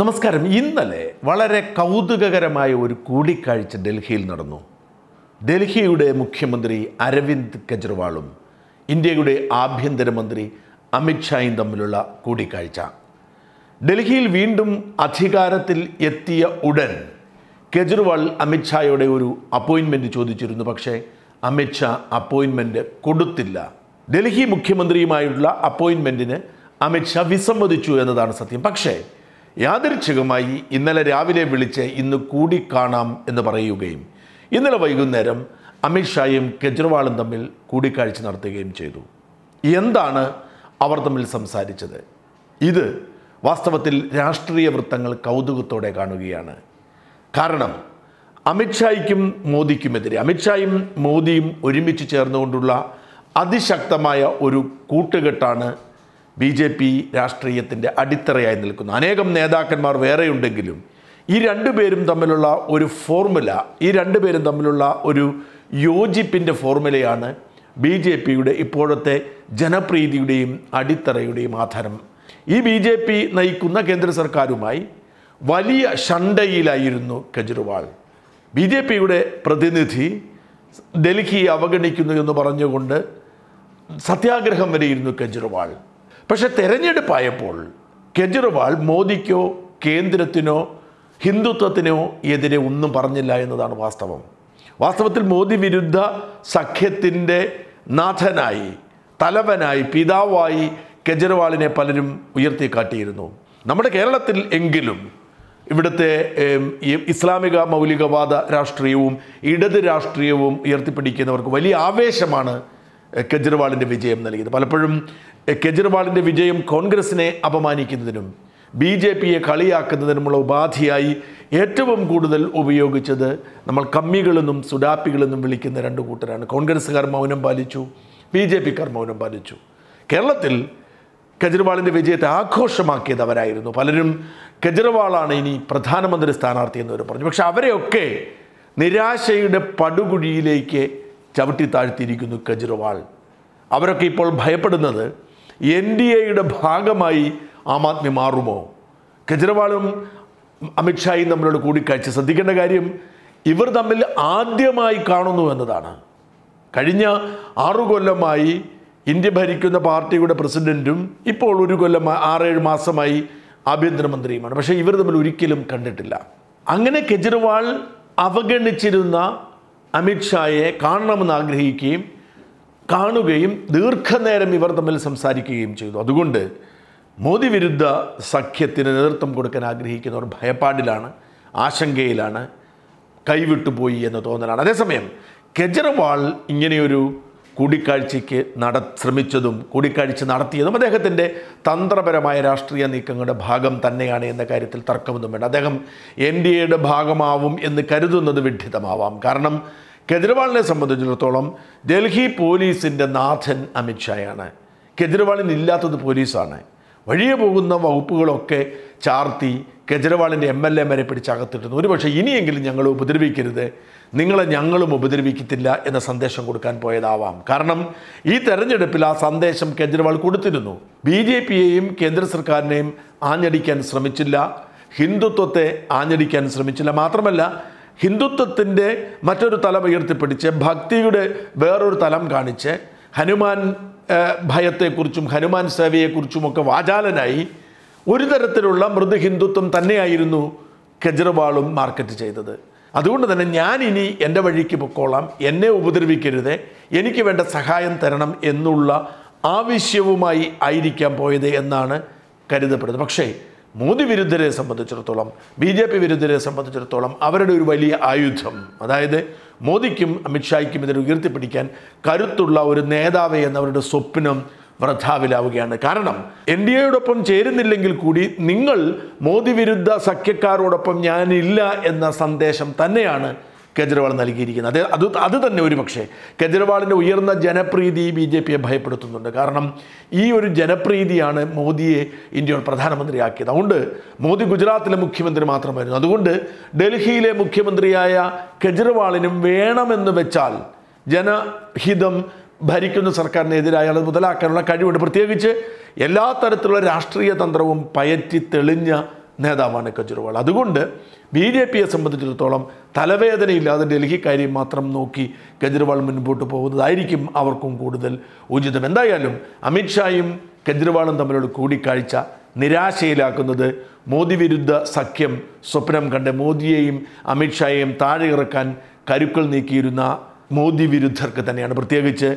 നമസ്കാരം ഇന്നലെ വളരെ കൗതുകകരമായ ഒരു കൂടിക്കാഴ്ച ഡൽഹിയിൽ നടന്നു ഡൽഹിയുടെ മുഖ്യമന്ത്രി അരവിന്ദ് കെജ്രിവാളും ഇന്ത്യയുടെ ആഭ്യന്തരമന്ത്രി അമിത്ഷായും തമ്മിലുള്ള കൂടിക്കാഴ്ച ഡൽഹിയിൽ വീണ്ടും അധികാരത്തിൽ എത്തിയ ഉടൻ കെജ്രിവാൾ അമിത്ഷായുടെ ഒരു അപ്പോയിൻമെൻറ്റ് ചോദിച്ചിരുന്നു പക്ഷേ അമിത്ഷാ അപ്പോയിൻമെൻറ്റ് കൊടുത്തില്ല ഡൽഹി മുഖ്യമന്ത്രിയുമായുള്ള അപ്പോയിൻമെൻറ്റിന് അമിത്ഷാ വിസമ്മതിച്ചു എന്നതാണ് സത്യം പക്ഷേ യാദൃച്ഛികമായി ഇന്നലെ രാവിലെ വിളിച്ച് ഇന്ന് കൂടിക്കാണാം എന്ന് പറയുകയും ഇന്നലെ വൈകുന്നേരം അമിത്ഷായും കെജ്രിവാളും തമ്മിൽ കൂടിക്കാഴ്ച നടത്തുകയും ചെയ്തു എന്താണ് അവർ തമ്മിൽ സംസാരിച്ചത് ഇത് വാസ്തവത്തിൽ രാഷ്ട്രീയ വൃത്തങ്ങൾ കൗതുകത്തോടെ കാണുകയാണ് കാരണം അമിത്ഷായ്ക്കും മോദിക്കുമെതിരെ അമിത്ഷായും മോദിയും ഒരുമിച്ച് ചേർന്നുകൊണ്ടുള്ള അതിശക്തമായ ഒരു കൂട്ടുകെട്ടാണ് ബി ജെ പി രാഷ്ട്രീയത്തിൻ്റെ അടിത്തറയായി നിൽക്കുന്നു അനേകം നേതാക്കന്മാർ വേറെയുണ്ടെങ്കിലും ഈ രണ്ടു പേരും തമ്മിലുള്ള ഒരു ഫോർമുല ഈ രണ്ടു പേരും തമ്മിലുള്ള ഒരു യോജിപ്പിൻ്റെ ഫോർമുലയാണ് ബി ജെ പിയുടെ ഇപ്പോഴത്തെ ജനപ്രീതിയുടെയും അടിത്തറയുടെയും ആധാരം ഈ ബി ജെ പി നയിക്കുന്ന കേന്ദ്ര സർക്കാരുമായി വലിയ ഷണ്ടയിലായിരുന്നു കെജ്രിവാൾ ബി ജെ പിയുടെ പ്രതിനിധി ഡൽഹിയെ അവഗണിക്കുന്നു എന്ന് പറഞ്ഞുകൊണ്ട് സത്യാഗ്രഹം വരെയിരുന്നു കെജ്രിവാൾ പക്ഷെ തെരഞ്ഞെടുപ്പായപ്പോൾ കെജ്രിവാൾ മോദിക്കോ കേന്ദ്രത്തിനോ ഹിന്ദുത്വത്തിനോ എതിരെ ഒന്നും പറഞ്ഞില്ല എന്നതാണ് വാസ്തവം വാസ്തവത്തിൽ മോദി വിരുദ്ധ സഖ്യത്തിൻ്റെ നാഥനായി തലവനായി പിതാവായി കെജ്രിവാളിനെ പലരും ഉയർത്തിക്കാട്ടിയിരുന്നു നമ്മുടെ കേരളത്തിൽ എങ്കിലും ഇവിടുത്തെ ഇസ്ലാമിക മൗലികവാദ രാഷ്ട്രീയവും ഇടത് രാഷ്ട്രീയവും ഉയർത്തിപ്പിടിക്കുന്നവർക്ക് വലിയ ആവേശമാണ് കെജ്രിവാളിൻ്റെ വിജയം നൽകിയത് പലപ്പോഴും കെജ്രിവാളിൻ്റെ വിജയം കോൺഗ്രസിനെ അപമാനിക്കുന്നതിനും ബി ജെ പിയെ കളിയാക്കുന്നതിനുമുള്ള ഉപാധിയായി ഏറ്റവും കൂടുതൽ ഉപയോഗിച്ചത് നമ്മൾ കമ്മികളെന്നും സുഡാപ്പികളെന്നും വിളിക്കുന്ന രണ്ട് കൂട്ടരാണ് കോൺഗ്രസ്സുകാർ മൗനം പാലിച്ചു ബി ജെ പിക്കാർ മൗനം പാലിച്ചു കേരളത്തിൽ കെജ്രിവാളിൻ്റെ വിജയത്തെ ആഘോഷമാക്കിയത് അവരായിരുന്നു പലരും കെജ്രിവാളാണ് ഇനി പ്രധാനമന്ത്രി സ്ഥാനാർത്ഥി എന്നവർ പറഞ്ഞു പക്ഷെ അവരെയൊക്കെ നിരാശയുടെ പടുകുഴിയിലേക്ക് ചവിട്ടി താഴ്ത്തിയിരിക്കുന്നു കെജ്രിവാൾ അവരൊക്കെ ഇപ്പോൾ ഭയപ്പെടുന്നത് എൻ ഡി എയുടെ ഭാഗമായി ആം ആദ്മി മാറുമോ കെജ്രിവാളും അമിത്ഷായും തമ്മിലുള്ള കൂടിക്കാഴ്ച ശ്രദ്ധിക്കേണ്ട കാര്യം ഇവർ തമ്മിൽ ആദ്യമായി കാണുന്നു എന്നതാണ് കഴിഞ്ഞ ആറു കൊല്ലമായി ഇന്ത്യ ഭരിക്കുന്ന പാർട്ടിയുടെ പ്രസിഡൻറ്റും ഇപ്പോൾ ഒരു കൊല്ലം ആറേഴ് മാസമായി ആഭ്യന്തരമന്ത്രിയുമാണ് പക്ഷേ ഇവർ തമ്മിൽ ഒരിക്കലും കണ്ടിട്ടില്ല അങ്ങനെ കെജ്രിവാൾ അവഗണിച്ചിരുന്ന അമിത്ഷായെ കാണണമെന്ന് ആഗ്രഹിക്കുകയും കാണുകയും ദീർഘനേരം ഇവർ തമ്മിൽ സംസാരിക്കുകയും ചെയ്തു അതുകൊണ്ട് മോദി വിരുദ്ധ സഖ്യത്തിന് നേതൃത്വം കൊടുക്കാൻ ആഗ്രഹിക്കുന്നവർ ഭയപ്പാടിലാണ് ആശങ്കയിലാണ് കൈവിട്ടുപോയി എന്ന തോന്നലാണ് അതേസമയം കെജ്രിവാൾ ഇങ്ങനെയൊരു കൂടിക്കാഴ്ചയ്ക്ക് നട ശ്രമിച്ചതും കൂടിക്കാഴ്ച നടത്തിയതും അദ്ദേഹത്തിൻ്റെ തന്ത്രപരമായ രാഷ്ട്രീയ നീക്കങ്ങളുടെ ഭാഗം തന്നെയാണ് എന്ന കാര്യത്തിൽ തർക്കമൊന്നും വേണ്ട അദ്ദേഹം എൻ ഡി എയുടെ ഭാഗമാവും എന്ന് കരുതുന്നത് വിഡിതമാവാം കാരണം കെജ്രിവാളിനെ സംബന്ധിച്ചിടത്തോളം ഡൽഹി പോലീസിൻ്റെ നാഥൻ അമിത്ഷായാണ് കെജ്രിവാളിനില്ലാത്തത് പോലീസാണ് വഴിയെ പോകുന്ന വകുപ്പുകളൊക്കെ ചാർത്തി കെജ്രിവാളിൻ്റെ എം എൽ എമാരെ പിടിച്ചകത്തിട്ടുന്നു ഒരുപക്ഷെ ഇനിയെങ്കിലും ഞങ്ങൾ ഉപദ്രവിക്കരുത് നിങ്ങളെ ഞങ്ങളും ഉപദ്രവിക്കത്തില്ല എന്ന സന്ദേശം കൊടുക്കാൻ പോയതാവാം കാരണം ഈ തെരഞ്ഞെടുപ്പിൽ ആ സന്ദേശം കെജ്രിവാൾ കൊടുത്തിരുന്നു ബി ജെ പിയെയും കേന്ദ്ര സർക്കാരിനെയും ആഞ്ഞടിക്കാൻ ശ്രമിച്ചില്ല ഹിന്ദുത്വത്തെ ആഞ്ഞടിക്കാൻ ശ്രമിച്ചില്ല മാത്രമല്ല ഹിന്ദുത്വത്തിൻ്റെ മറ്റൊരു തലം ഉയർത്തിപ്പിടിച്ച് ഭക്തിയുടെ വേറൊരു തലം കാണിച്ച് ഹനുമാൻ ഭയത്തെക്കുറിച്ചും ഹനുമാൻ സേവയെക്കുറിച്ചുമൊക്കെ വാചാലനായി ഒരു തരത്തിലുള്ള മൃദു ഹിന്ദുത്വം തന്നെയായിരുന്നു കെജ്രിവാളും മാർക്കറ്റ് ചെയ്തത് അതുകൊണ്ട് തന്നെ ഞാൻ ഇനി എൻ്റെ വഴിക്ക് പൊക്കോളാം എന്നെ ഉപദ്രവിക്കരുത് എനിക്ക് വേണ്ട സഹായം തരണം എന്നുള്ള ആവശ്യവുമായി ആയിരിക്കാൻ പോയത് എന്നാണ് കരുതപ്പെടുന്നത് പക്ഷേ മോദി വിരുദ്ധരെ സംബന്ധിച്ചിടത്തോളം ബി ജെ പി വിരുദ്ധരെ സംബന്ധിച്ചിടത്തോളം അവരുടെ ഒരു വലിയ ആയുധം അതായത് മോദിക്കും അമിത്ഷായ്ക്കും ഇതിനെ ഉയർത്തിപ്പിടിക്കാൻ കരുത്തുള്ള ഒരു നേതാവ് എന്നവരുടെ സ്വപ്നം വൃഥാവിലാവുകയാണ് കാരണം എൻ ഡി എയോടൊപ്പം ചേരുന്നില്ലെങ്കിൽ കൂടി നിങ്ങൾ മോദി വിരുദ്ധ സഖ്യക്കാരോടൊപ്പം ഞാനില്ല എന്ന സന്ദേശം തന്നെയാണ് കെജ്രിവാൾ നൽകിയിരിക്കുന്നത് അത് അത് അത് തന്നെ ഒരു പക്ഷേ ഉയർന്ന ജനപ്രീതി ബി ജെ പിയെ ഭയപ്പെടുത്തുന്നുണ്ട് കാരണം ഈ ഒരു ജനപ്രീതിയാണ് മോദിയെ ഇന്ത്യയുടെ പ്രധാനമന്ത്രിയാക്കിയത് അതുകൊണ്ട് മോദി ഗുജറാത്തിലെ മുഖ്യമന്ത്രി മാത്രമായിരുന്നു അതുകൊണ്ട് ഡൽഹിയിലെ മുഖ്യമന്ത്രിയായ കെജ്രിവാളിനും വേണമെന്ന് വെച്ചാൽ ജനഹിതം ഭരിക്കുന്ന സർക്കാരിനെതിരായി അത് മുതലാക്കാനുള്ള കഴിവുണ്ട് പ്രത്യേകിച്ച് എല്ലാ തരത്തിലുള്ള രാഷ്ട്രീയ തന്ത്രവും പയറ്റി തെളിഞ്ഞ നേതാവാണ് കെജ്രിവാൾ അതുകൊണ്ട് ബി ജെ പിയെ സംബന്ധിച്ചിടത്തോളം തലവേദനയില്ലാതെ ഡൽഹി കാര്യം മാത്രം നോക്കി കെജ്രിവാൾ മുൻപോട്ട് പോകുന്നതായിരിക്കും അവർക്കും കൂടുതൽ ഉചിതം എന്തായാലും അമിത്ഷായും കെജ്രിവാളും തമ്മിലുള്ള കൂടിക്കാഴ്ച നിരാശയിലാക്കുന്നത് മോദി വിരുദ്ധ സഖ്യം സ്വപ്നം കണ്ട് മോദിയെയും അമിത്ഷായെയും താഴെ ഇറക്കാൻ കരുക്കൾ നീക്കിയിരുന്ന മോദി വിരുദ്ധർക്ക് തന്നെയാണ് പ്രത്യേകിച്ച്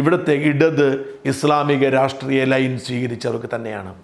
ഇവിടുത്തെ ഇടത് ഇസ്ലാമിക രാഷ്ട്രീയ ലൈൻ സ്വീകരിച്ചവർക്ക് തന്നെയാണ്